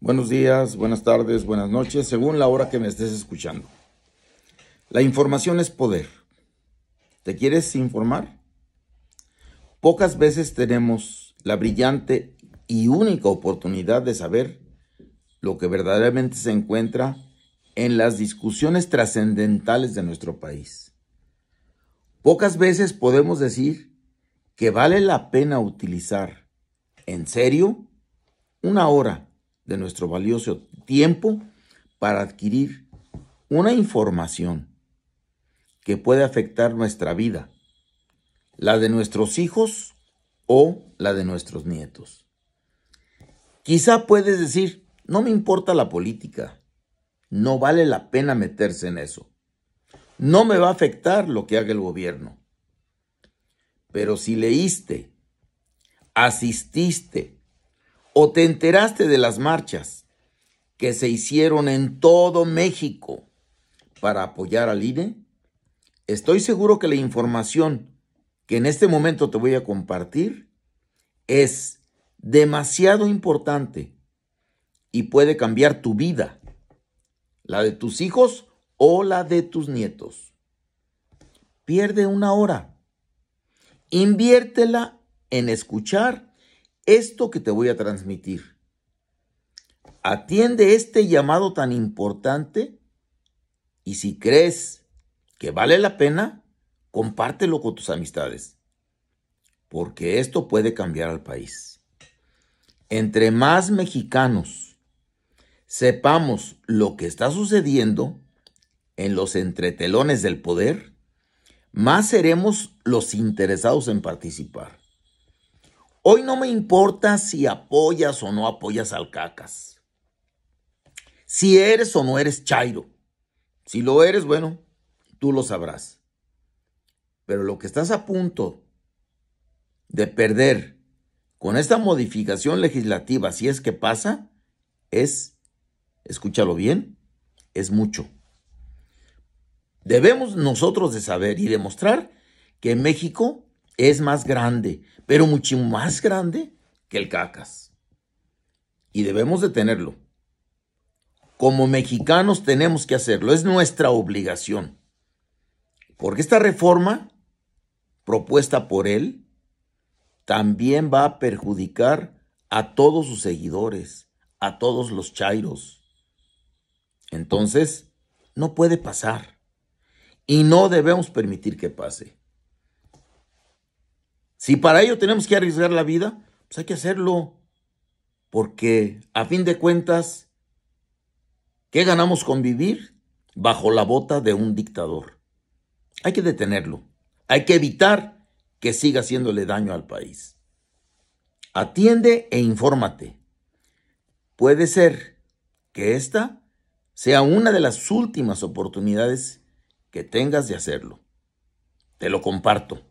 Buenos días, buenas tardes, buenas noches, según la hora que me estés escuchando. La información es poder. ¿Te quieres informar? Pocas veces tenemos la brillante y única oportunidad de saber lo que verdaderamente se encuentra en las discusiones trascendentales de nuestro país. Pocas veces podemos decir que vale la pena utilizar, en serio, una hora de nuestro valioso tiempo para adquirir una información que puede afectar nuestra vida, la de nuestros hijos o la de nuestros nietos. Quizá puedes decir, no me importa la política, no vale la pena meterse en eso, no me va a afectar lo que haga el gobierno. Pero si leíste, asististe, o te enteraste de las marchas que se hicieron en todo México para apoyar al INE? Estoy seguro que la información que en este momento te voy a compartir es demasiado importante y puede cambiar tu vida, la de tus hijos o la de tus nietos. Pierde una hora. Inviértela en escuchar esto que te voy a transmitir. Atiende este llamado tan importante y si crees que vale la pena, compártelo con tus amistades, porque esto puede cambiar al país. Entre más mexicanos sepamos lo que está sucediendo en los entretelones del poder, más seremos los interesados en participar. Hoy no me importa si apoyas o no apoyas al cacas. Si eres o no eres Chairo. Si lo eres, bueno, tú lo sabrás. Pero lo que estás a punto de perder con esta modificación legislativa, si es que pasa, es, escúchalo bien, es mucho. Debemos nosotros de saber y demostrar que México es más grande, pero mucho más grande que el cacas. Y debemos de tenerlo. Como mexicanos tenemos que hacerlo, es nuestra obligación. Porque esta reforma propuesta por él también va a perjudicar a todos sus seguidores, a todos los chairos. Entonces, no puede pasar. Y no debemos permitir que pase. Si para ello tenemos que arriesgar la vida, pues hay que hacerlo. Porque a fin de cuentas, ¿qué ganamos con vivir bajo la bota de un dictador? Hay que detenerlo. Hay que evitar que siga haciéndole daño al país. Atiende e infórmate. Puede ser que esta sea una de las últimas oportunidades que tengas de hacerlo. Te lo comparto.